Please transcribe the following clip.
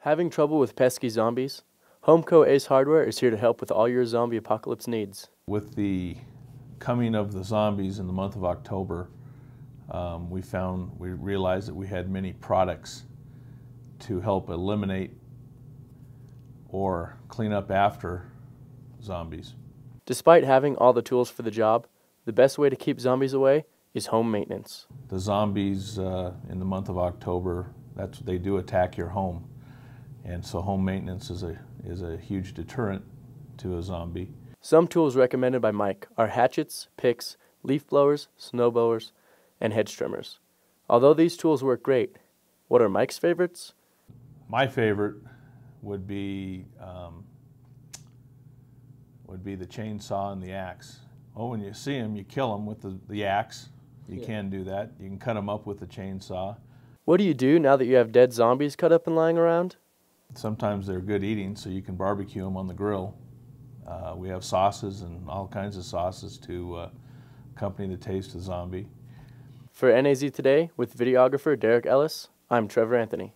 Having trouble with pesky zombies? Homeco Ace Hardware is here to help with all your zombie apocalypse needs. With the coming of the zombies in the month of October, um, we found, we realized that we had many products to help eliminate or clean up after zombies. Despite having all the tools for the job, the best way to keep zombies away is home maintenance. The zombies uh, in the month of October, that's, they do attack your home. And so home maintenance is a, is a huge deterrent to a zombie. Some tools recommended by Mike are hatchets, picks, leaf blowers, snow blowers, and hedge trimmers. Although these tools work great, what are Mike's favorites? My favorite would be um, would be the chainsaw and the axe. Well, oh, when you see them, you kill them with the, the axe. You yeah. can do that. You can cut them up with the chainsaw. What do you do now that you have dead zombies cut up and lying around? sometimes they're good eating, so you can barbecue them on the grill. Uh, we have sauces and all kinds of sauces to uh, accompany the taste of zombie. For NAZ Today with videographer Derek Ellis, I'm Trevor Anthony.